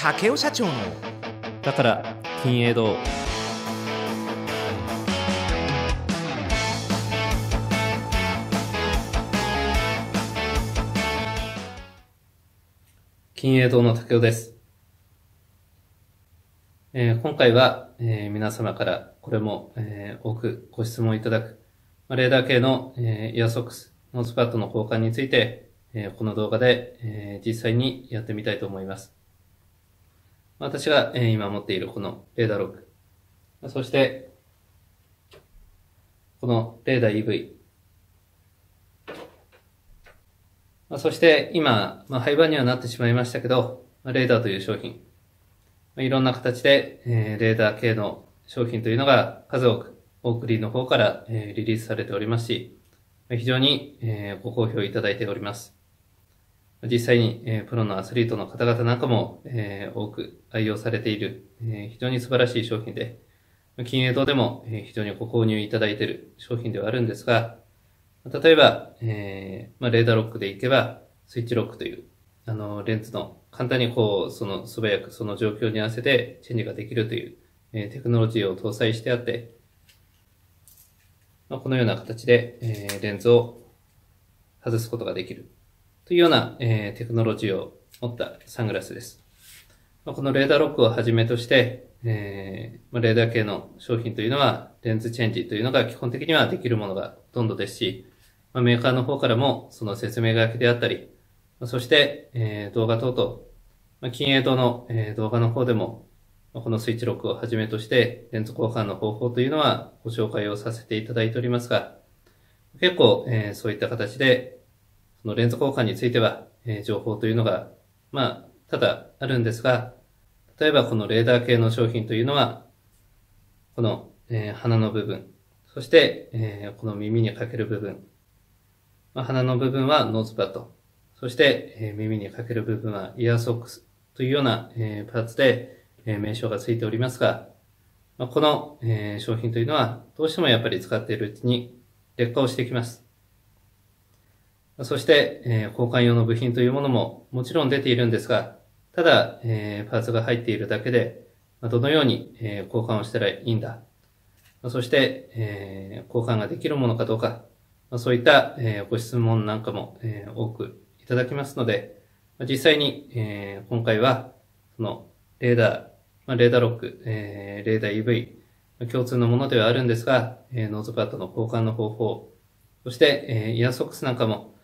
武雄社長のだから金栄堂金栄堂の武雄です、えー、今回は、えー、皆様からこれも、えー、多くご質問いただくレーダー系の、えー、イヤーソックス、ノースパッドの交換について、えー、この動画で、えー、実際にやってみたいと思います。私が今持っているこのレーダーロック。そして、このレーダー EV。そして今、まあ、廃盤にはなってしまいましたけど、レーダーという商品。いろんな形で、レーダー系の商品というのが数多く、オークリーの方から、リリースされておりますし、非常に、ご好評いただいております。実際に、えー、プロのアスリートの方々なんかも、えー、多く愛用されている、えー、非常に素晴らしい商品で、金英堂でも、えー、非常にご購入いただいている商品ではあるんですが、例えば、えーまあ、レーダーロックでいけば、スイッチロックという、あの、レンズの簡単にこう、その素早くその状況に合わせてチェンジができるという、えー、テクノロジーを搭載してあって、まあ、このような形で、えー、レンズを外すことができるというような、えー、テクノロジーを持ったサングラスです。まあ、このレーダーロックをはじめとして、えーまあ、レーダー系の商品というのは、レンズチェンジというのが基本的にはできるものがほとんどですし、まあ、メーカーの方からもその説明書きであったり、まあ、そして、えー、動画等々、まあ、金等の、えー、動画の方でも、まあ、このスイッチロックをはじめとして、レンズ交換の方法というのはご紹介をさせていただいておりますが、結構、えー、そういった形で、その連続交換については、えー、情報というのが、まあ、ただあるんですが、例えばこのレーダー系の商品というのは、この、えー、鼻の部分、そして、えー、この耳にかける部分、まあ、鼻の部分はノーズパッド、そして、えー、耳にかける部分はイヤーソックスというような、えー、パーツで、えー、名称がついておりますが、まあ、この、えー、商品というのはどうしてもやっぱり使っているうちに劣化をしてきます。そして、えー、交換用の部品というものももちろん出ているんですが、ただ、えー、パーツが入っているだけで、どのように、えー、交換をしたらいいんだ。そして、えー、交換ができるものかどうか、そういった、えー、ご質問なんかも、えー、多くいただきますので、実際に、えー、今回は、その、レーダー、まあ、レーダーロック、えー、レーダー EV、共通のものではあるんですが、えー、ノーズパッドの交換の方法、そして、えー、イヤーソックスなんかも、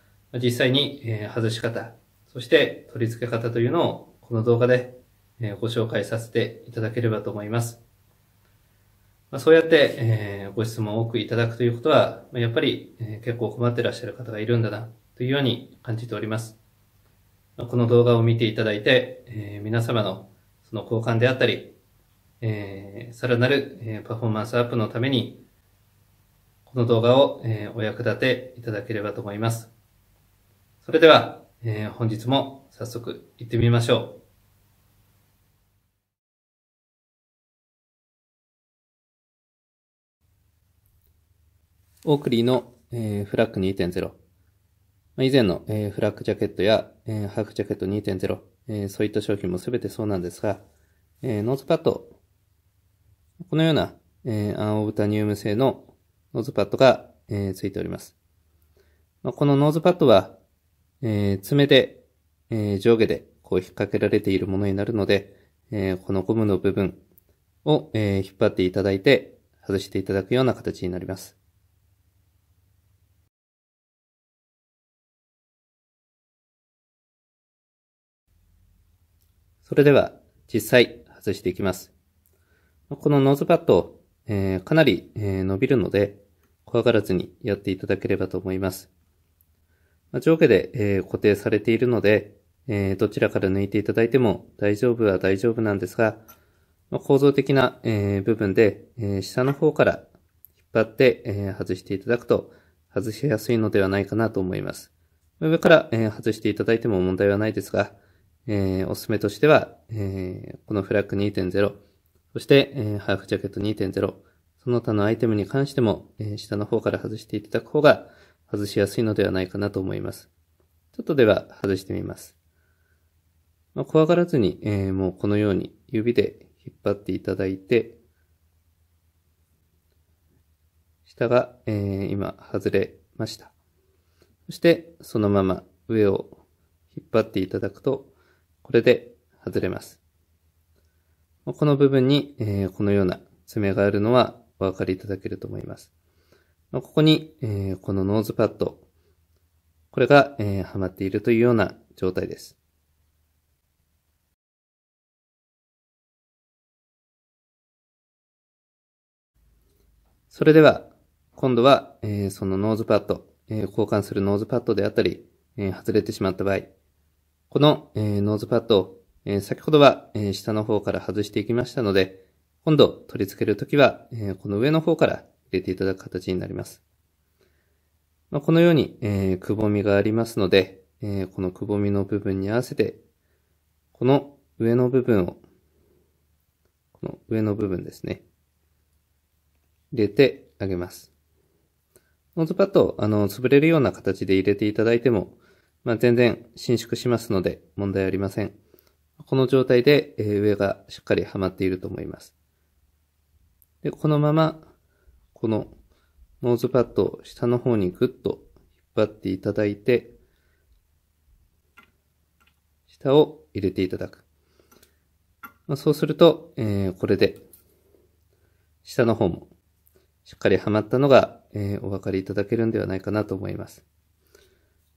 実際に、え外し方、そして取り付け方というのをこの動画で、えご紹介させていただければと思います。まそうやって、えご質問を多くいただくということは、やっぱり、え結構困ってらっしゃる方がいるんだなというように感じております。この動画を見ていただいて、え皆様のその交換であったり、えさらなる、えパフォーマンスアップのために、この動画を、えお役立ていただければと思います。それでは、えー、本日も早速行ってみましょう。オークリーの、えー、フラッグ2.0。以前の、えー、フラッグジャケットや、えー、ハーフジャケット2.0、えー、そういった商品もすべてそうなんですが、えー、ノーズパッド。このような、えー、アンオブタニウム製のノーズパッドが、えー、ついております。まあ、このノーズパッドは、えー、爪で、えー、上下でこう引っ掛けられているものになるので、えー、このゴムの部分を、え引っ張っていただいて外していただくような形になります。それでは実際外していきます。このノーズパッド、えかなり、え伸びるので怖がらずにやっていただければと思います。まあ、上下で、えー、固定されているので、えー、どちらから抜いていただいても大丈夫は大丈夫なんですが、まあ、構造的な、えー、部分で、えー、下の方から引っ張って、えー、外していただくと外しやすいのではないかなと思います。上から、えー、外していただいても問題はないですが、えー、おすすめとしては、えー、このフラッグ2.0、そして、えー、ハーフジャケット2.0、その他のアイテムに関しても、えー、下の方から外していただく方が、外しやすいのではないかなと思います。ちょっとでは外してみます。まあ、怖がらずに、えー、もうこのように指で引っ張っていただいて、下が、えー、今外れました。そしてそのまま上を引っ張っていただくと、これで外れます。この部分に、えー、このような爪があるのはお分かりいただけると思います。ここに、えー、このノーズパッド、これが、えー、はまっているというような状態です。それでは、今度は、えー、そのノーズパッド、えー、交換するノーズパッドであったり、えー、外れてしまった場合、この、えー、ノーズパッドを、えー、先ほどは、えー、下の方から外していきましたので、今度取り付けるときは、えー、この上の方から入れていただく形になります。まあ、このように、えー、くぼみがありますので、えー、このくぼみの部分に合わせて、この上の部分を、この上の部分ですね、入れてあげます。ノーズパッド、あの、潰れるような形で入れていただいても、まあ、全然伸縮しますので問題ありません。この状態で、えー、上がしっかりはまっていると思います。でこのままこのノーズパッドを下の方にグッと引っ張っていただいて、下を入れていただく。まあ、そうすると、えー、これで、下の方もしっかりはまったのが、えー、お分かりいただけるんではないかなと思います。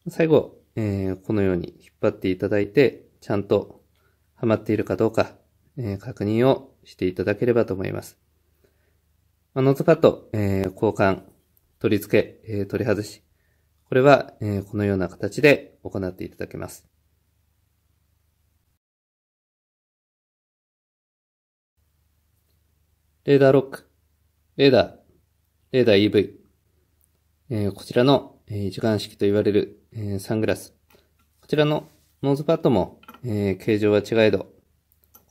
最後、えー、このように引っ張っていただいて、ちゃんとはまっているかどうか、え確認をしていただければと思います。まあ、ノーズパッド、えー、交換、取り付け、えー、取り外し。これは、えー、このような形で行っていただけます。レーダーロック、レーダー、レーダー EV、えー、こちらの、えー、一眼式と言われる、えー、サングラス。こちらのノーズパッドも、えー、形状は違えど、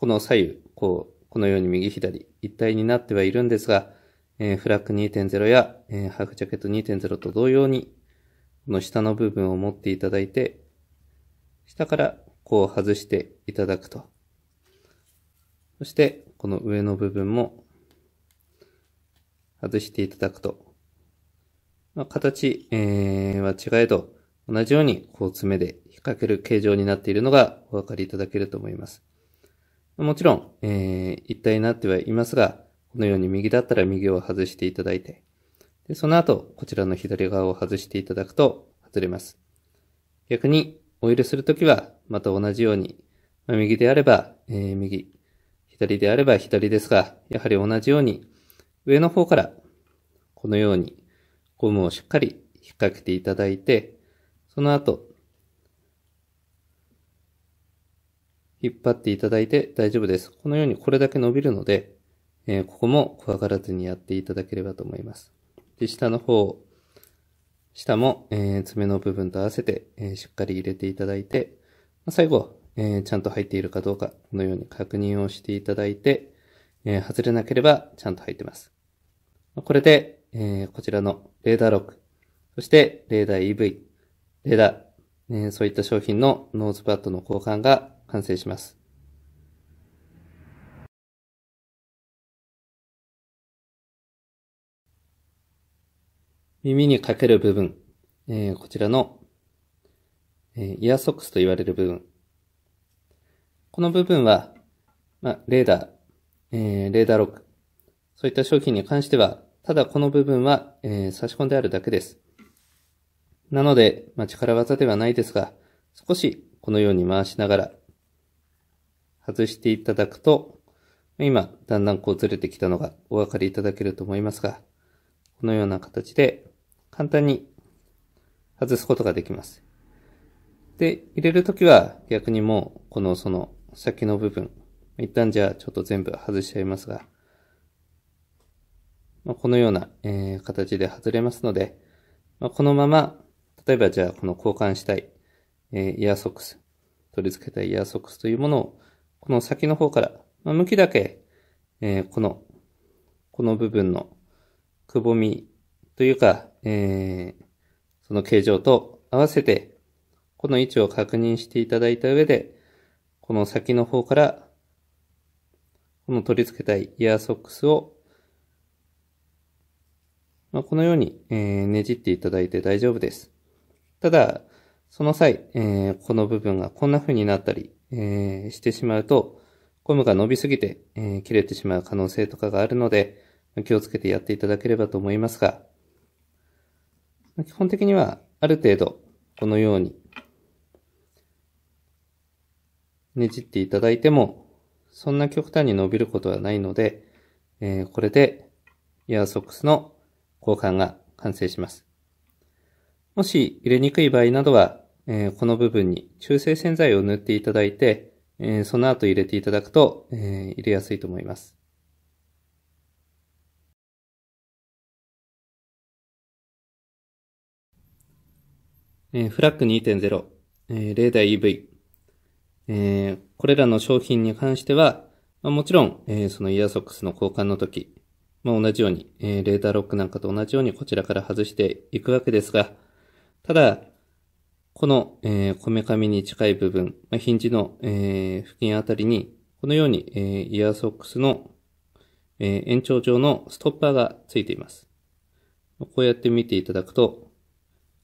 この左右、こう、このように右左一体になってはいるんですが、えー、フラッグ2.0や、えー、ハーフジャケット2.0と同様に、この下の部分を持っていただいて、下からこう外していただくと。そして、この上の部分も外していただくと。まあ、形、えー、は違えど、同じようにこう爪で引っ掛ける形状になっているのがお分かりいただけると思います。もちろん、えー、一体になってはいますが、このように右だったら右を外していただいて、でその後、こちらの左側を外していただくと外れます。逆に、オイルするときは、また同じように、まあ、右であれば、えー、右、左であれば左ですが、やはり同じように、上の方から、このように、ゴムをしっかり引っ掛けていただいて、その後、引っ張っていただいて大丈夫です。このようにこれだけ伸びるので、えー、ここも怖がらずにやっていただければと思います。で、下の方、下も、えー、爪の部分と合わせて、えー、しっかり入れていただいて、まあ、最後、えちゃんと入っているかどうか、このように確認をしていただいて、え外れなければちゃんと入ってます。これで、えこちらのレーダーロック、そしてレーダー EV、レーダー、えそういった商品のノーズパッドの交換が完成します。耳にかける部分、えー、こちらの、えー、イヤーソックスと言われる部分。この部分は、まあ、レーダー、えー、レーダーロック、そういった商品に関しては、ただこの部分は、え差し込んであるだけです。なので、まあ、力技ではないですが、少しこのように回しながら、外していただくと、今、だんだんこうずれてきたのがお分かりいただけると思いますが、このような形で簡単に外すことができます。で、入れるときは逆にもう、このその先の部分、一旦じゃあちょっと全部外しちゃいますが、まあ、このような、えー、形で外れますので、まあ、このまま、例えばじゃあこの交換したい、えー、イヤーソックス、取り付けたいイヤーソックスというものを、この先の方から、まあ、向きだけ、えー、この、この部分のくぼみというか、えー、その形状と合わせて、この位置を確認していただいた上で、この先の方から、この取り付けたいイヤーソックスを、まあ、このように、えー、ねじっていただいて大丈夫です。ただ、その際、えー、この部分がこんな風になったり、えー、してしまうと、ゴムが伸びすぎて、えー、切れてしまう可能性とかがあるので、気をつけてやっていただければと思いますが、基本的には、ある程度、このように、ねじっていただいても、そんな極端に伸びることはないので、えー、これで、イヤーソックスの交換が完成します。もし入れにくい場合などは、えー、この部分に中性洗剤を塗っていただいて、えー、その後入れていただくと、えー、入れやすいと思います。えー、フラッグ2.0、えー、レーダー EV、えー、これらの商品に関しては、まあ、もちろん、えー、そのイヤーソックスの交換の時、まあ、同じように、えー、レーダーロックなんかと同じようにこちらから外していくわけですが、ただ、この、えー、こめかみに近い部分、まあ、ヒンジの、えー、付近あたりに、このように、えー、イヤーソックスの、えー、延長上のストッパーがついています。こうやって見ていただくと、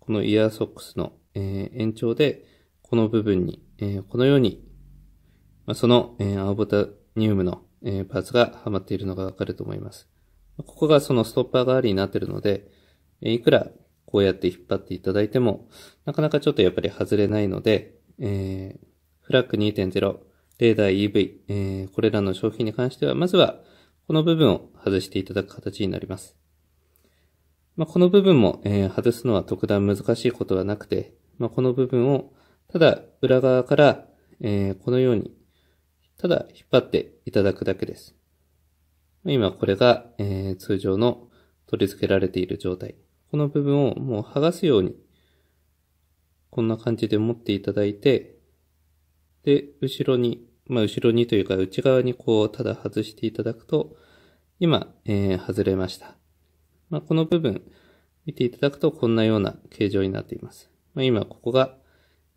このイヤーソックスの、え延長で、この部分に、えこのように、まその、え青ボタニウムの、えパーツがはまっているのがわかると思います。ここがそのストッパー代わりになっているので、えいくらこうやって引っ張っていただいても、なかなかちょっとやっぱり外れないので、えー、フラッグ2.0、レーダー EV、えー、これらの商品に関しては、まずは、この部分を外していただく形になります。まあ、この部分も、えー、外すのは特段難しいことはなくて、まあ、この部分を、ただ裏側から、えー、このように、ただ引っ張っていただくだけです。今これが、えー、通常の取り付けられている状態。この部分をもう剥がすように、こんな感じで持っていただいて、で、後ろに、まあ、後ろにというか内側にこう、ただ外していただくと、今、えー、外れました。まあ、この部分見ていただくとこんなような形状になっています。まあ、今ここが、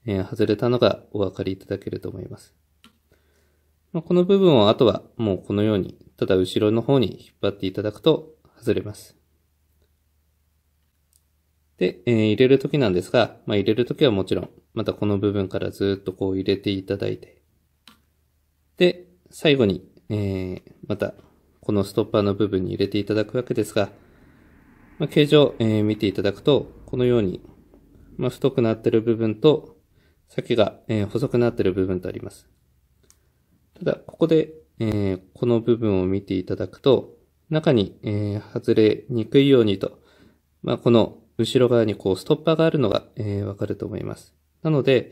え外れたのがお分かりいただけると思います。まあ、この部分をあとはもうこのように、ただ後ろの方に引っ張っていただくと外れます。で、えー、入れるときなんですが、まあ、入れるときはもちろん、またこの部分からずっとこう入れていただいて、で、最後に、えー、またこのストッパーの部分に入れていただくわけですが、まあ、形状、えー、見ていただくと、このように、まあ、太くなってる部分と、先が、えー、細くなってる部分とあります。ただ、ここで、えー、この部分を見ていただくと、中に、え外れにくいようにと、まあ、この後ろ側にこうストッパーがあるのが、えわかると思います。なので、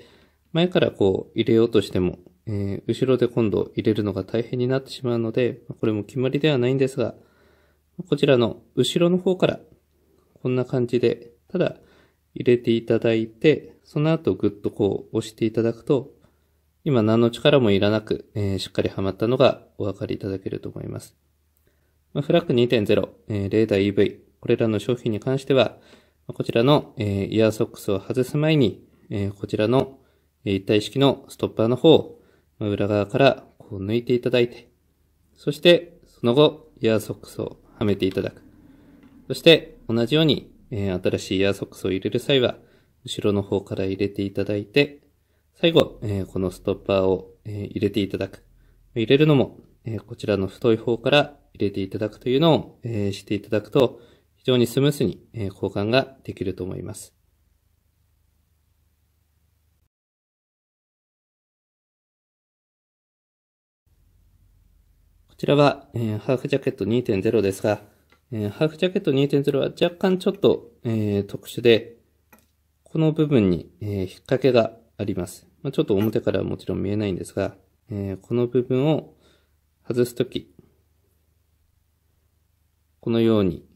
前からこう入れようとしても、え後ろで今度入れるのが大変になってしまうので、これも決まりではないんですが、こちらの後ろの方からこんな感じで、ただ入れていただいて、その後ぐっとこう押していただくと、今何の力もいらなく、えー、しっかりはまったのがお分かりいただけると思います。まあ、フラッグ2.0、えー、レーダー EV、これらの商品に関しては、こちらの、えー、イヤーソックスを外す前に、えこちらの一体式のストッパーの方を裏側からこう抜いていただいて、そしてその後イヤーソックスをはめていただく。そして同じように、えー、新しいエアソックスを入れる際は、後ろの方から入れていただいて、最後、えー、このストッパーを、えー、入れていただく。入れるのも、えこちらの太い方から入れていただくというのを、えしていただくと、非常にスムースに、え交換ができると思います。こちらは、えハーフジャケット2.0ですが、えー、ハーフジャケット2.0は若干ちょっと、えー、特殊で、この部分に、えー、引っ掛けがあります。まあ、ちょっと表からはもちろん見えないんですが、えー、この部分を外すとき、このように、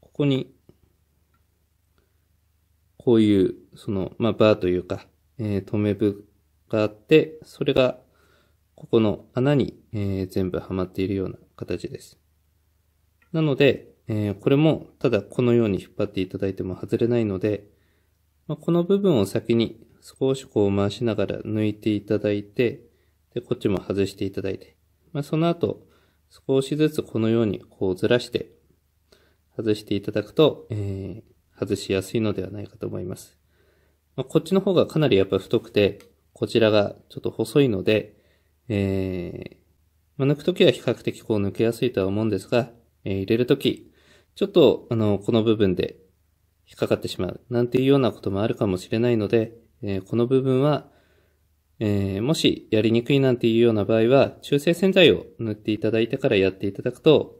ここに、こういう、その、まあ、バーというか、えー、留め部があって、それが、ここの穴に、えー、全部はまっているような形です。なので、えー、これもただこのように引っ張っていただいても外れないので、まあ、この部分を先に少しこう回しながら抜いていただいて、で、こっちも外していただいて、まあ、その後、少しずつこのようにこうずらして、外していただくと、えー、外しやすいのではないかと思います。まあ、こっちの方がかなりやっぱ太くて、こちらがちょっと細いので、えー、まあ、抜くときは比較的こう抜けやすいとは思うんですが、えー、入れるとき、ちょっと、あの、この部分で引っかかってしまう、なんていうようなこともあるかもしれないので、えー、この部分は、えー、もしやりにくいなんていうような場合は、中性洗剤を塗っていただいてからやっていただくと、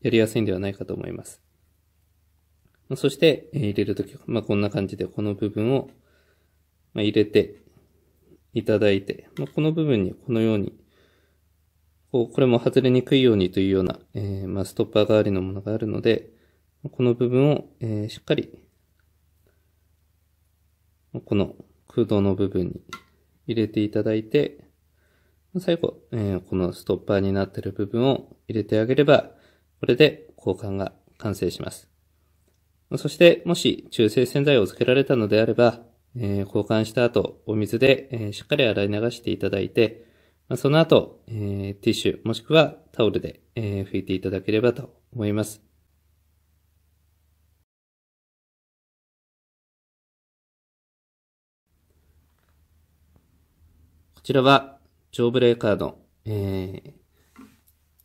やりやすいんではないかと思います。そして、えー、入れるとき、まあ、こんな感じでこの部分を、まあ、入れていただいて、まあ、この部分にこのようにこれも外れにくいようにというような、えー、まあ、ストッパー代わりのものがあるので、この部分を、えー、しっかり、この空洞の部分に入れていただいて、最後、えー、このストッパーになっている部分を入れてあげれば、これで交換が完成します。そして、もし中性洗剤をつけられたのであれば、えー、交換した後、お水で、えー、しっかり洗い流していただいて、その後、えー、ティッシュもしくはタオルで、えー、拭いていただければと思います。こちらは、上ブレーカーの、え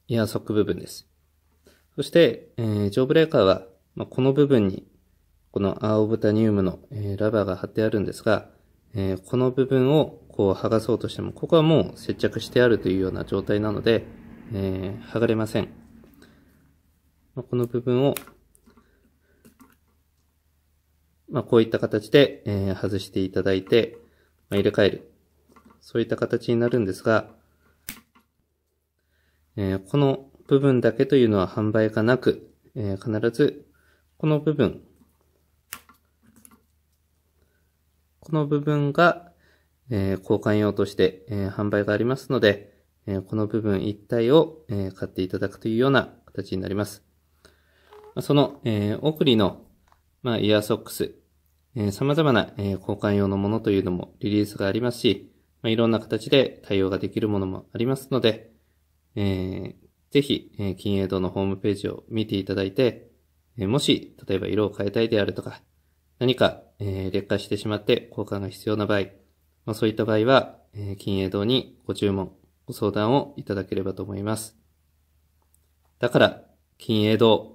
ー、エアソック部分です。そして、えー、上ブレーカーは、まあ、この部分に、この青ブタニウムの、えー、ラバーが貼ってあるんですが、えー、この部分をこう剥がそうとしても、ここはもう接着してあるというような状態なので、えー、剥がれません。この部分を、まあ、こういった形で、えー、外していただいて、まあ、入れ替える。そういった形になるんですが、えー、この部分だけというのは販売がなく、えー、必ずこの部分、この部分が、えー、交換用として、えー、販売がありますので、えー、この部分一体を、え買っていただくというような形になります。その、えー、りの、まあ、イヤーソックス、え様々な、え交換用のものというのもリリースがありますし、まあ、いろんな形で対応ができるものもありますので、えぜひ、え金営堂のホームページを見ていただいて、えもし、例えば色を変えたいであるとか、何か、え劣化してしまって交換が必要な場合、まあ、そういった場合は、え金栄堂にご注文、ご相談をいただければと思います。だから、金栄堂